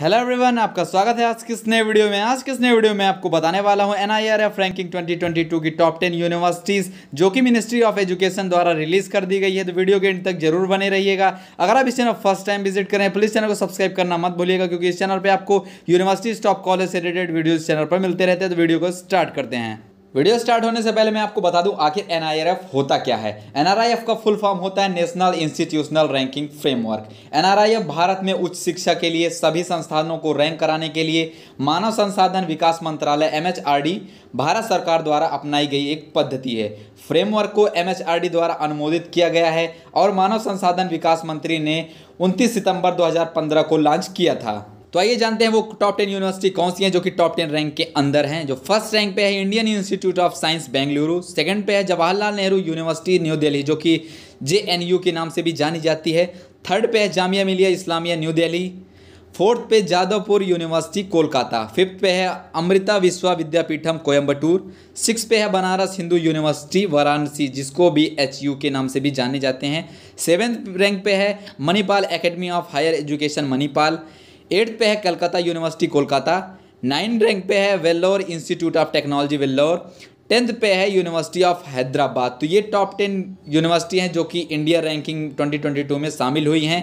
hello everyone आपका स्वागत है आज किस नए वीडियो में आज किस नए वीडियो में आपको बताने वाला हूं एफ रैंकिंग 2022 की टॉप 10 यूनिवर्सिटीज़ जो कि मिनिस्ट्री ऑफ एजुकेशन द्वारा रिलीज़ कर दी गई है तो वीडियो के एंड तक जरूर बने रहिएगा अगर आप इस चैनल फर्स्ट टाइम विजिट करें प्लीज़ चैनल को सब्सक्राइब करना मत भूलिएगा क्योंकि इस चैनल पर आपको यूनिवर्सिटीज़ टॉप कॉलेज से रिलेटेड वीडियो चैनल पर मिलते रहते हैं तो वीडियो को स्टार्ट करते हैं वीडियो स्टार्ट होने से पहले मैं आपको बता दूं आखिर एनआईआरएफ होता क्या है एनआरआईएफ का फुल फॉर्म होता है national institutional ranking framework NRIF Bharat में उच्च शिक्षा के लिए सभी संस्थानों को रैंक कराने के लिए मानव संसाधन विकास मंत्रालय एमएचआरडी भारत सरकार द्वारा अपनाई गई एक पद्धति है फ्रेमवर्क को एम द्वारा अनुमोदित किया गया है और मानव संसाधन विकास मंत्री ने उनतीस सितंबर दो को लॉन्च किया था तो आइए जानते हैं वो टॉप टेन यूनिवर्सिटी कौन सी है जो कि टॉप टेन रैंक के अंदर हैं जो फर्स्ट रैंक पे है Indian institute of science Bengaluru second पे है जवाहरलाल नेहरू यूनिवर्सिटी न्यू दिल्ली जो कि जे के नाम से भी जानी जाती है थर्ड पे है जामिया मिलिया इस्लामिया न्यू दिल्ली फोर्थ पे जादवपुर यूनिवर्सिटी कोलकाता फिफ्थ पे है अमृता विश्वविद्यापीठम विद्यापीठम कोयम्बटूर सिक्स पे है बनारस हिंदू यूनिवर्सिटी वाराणसी जिसको भी एच के नाम से भी जाने जाते हैं सेवेंथ रैंक पे है Manipal academy of higher education Manipal eighth पे है Calcutta university Kolkata nine rank पे है Vellore institute of technology Vellore tenth पे है यूनिवर्सिटी ऑफ हैदराबाद तो ये टॉप टेन यूनिवर्सिटी हैं जो कि इंडिया रैंकिंग 2022 में शामिल हुई हैं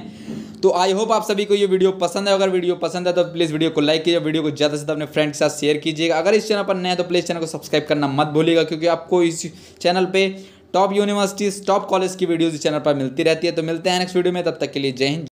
तो आई होप आप सभी को ये वीडियो पसंद है अगर वीडियो पसंद है तो प्लीज़ वीडियो को लाइक कीजिए वीडियो को ज़्यादा से ज़्यादा अपने फ्रेंड के साथ शेयर कीजिएगा अगर इस चैनल पर नए हैं तो प्लीज़ चैनल को सब्सक्राइब करना मत भूलिएगा क्योंकि आपको इस चैनल पर टॉप यूनिवर्सिटीज़ टॉप कॉलेज की वीडियोज़ इस चैनल पर मिलती रहती है तो मिलते हैं नेक्स्ट वीडियो में तब तक के लिए जय हिंद